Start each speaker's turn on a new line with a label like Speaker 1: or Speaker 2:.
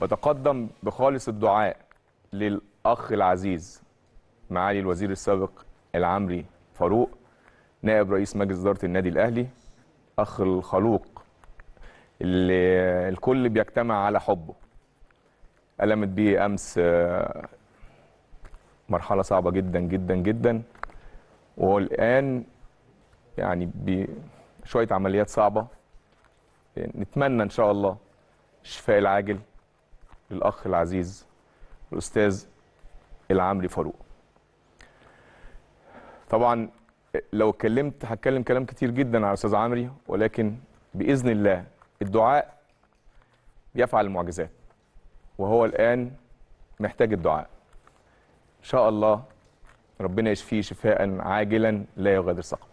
Speaker 1: بتقدم بخالص الدعاء للاخ العزيز معالي الوزير السابق العمري فاروق نائب رئيس مجلس اداره النادي الاهلي اخ الخلوق اللي الكل بيجتمع على حبه ألمت بيه امس آه، مرحله صعبه جدا جدا جدا والان يعني بشويه عمليات صعبه نتمنى ان شاء الله الشفاء العاجل للاخ العزيز الاستاذ العمري فاروق طبعا لو اتكلمت هتكلم كلام كتير جدا على الاستاذ عمري ولكن باذن الله الدعاء يفعل المعجزات وهو الان محتاج الدعاء ان شاء الله ربنا يشفيه شفاء عاجلا لا يغادر سقما